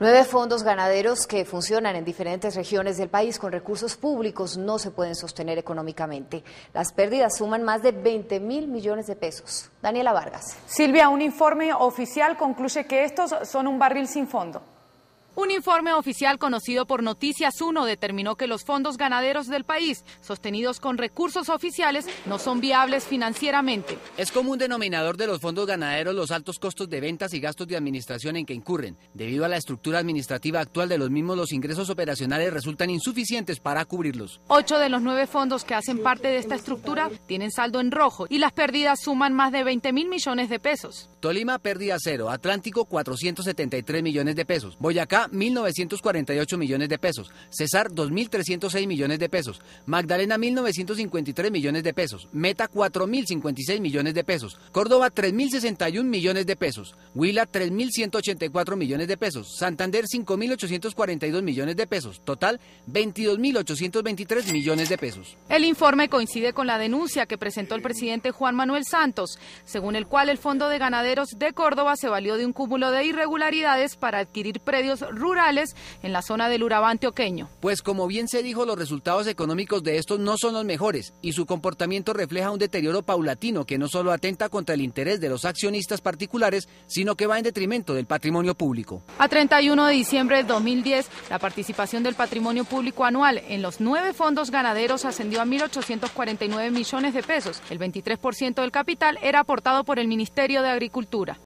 Nueve fondos ganaderos que funcionan en diferentes regiones del país con recursos públicos no se pueden sostener económicamente. Las pérdidas suman más de 20 mil millones de pesos. Daniela Vargas. Silvia, un informe oficial concluye que estos son un barril sin fondo. Un informe oficial conocido por Noticias 1 determinó que los fondos ganaderos del país, sostenidos con recursos oficiales, no son viables financieramente. Es común denominador de los fondos ganaderos los altos costos de ventas y gastos de administración en que incurren. Debido a la estructura administrativa actual de los mismos, los ingresos operacionales resultan insuficientes para cubrirlos. Ocho de los nueve fondos que hacen parte de esta estructura tienen saldo en rojo y las pérdidas suman más de 20 mil millones de pesos. Tolima, pérdida cero. Atlántico, 473 millones de pesos. Boyacá, 1.948 millones de pesos. César, 2.306 millones de pesos. Magdalena, 1.953 millones de pesos. Meta, 4.056 millones de pesos. Córdoba, 3.061 millones de pesos. Huila, 3.184 millones de pesos. Santander, 5.842 millones de pesos. Total, 22.823 millones de pesos. El informe coincide con la denuncia que presentó el presidente Juan Manuel Santos, según el cual el Fondo de Ganaderos de Córdoba se valió de un cúmulo de irregularidades para adquirir predios rurales en la zona del Urabante Oqueño. Pues como bien se dijo, los resultados económicos de estos no son los mejores y su comportamiento refleja un deterioro paulatino que no solo atenta contra el interés de los accionistas particulares, sino que va en detrimento del patrimonio público. A 31 de diciembre de 2010, la participación del patrimonio público anual en los nueve fondos ganaderos ascendió a 1.849 millones de pesos. El 23% del capital era aportado por el Ministerio de Agricultura.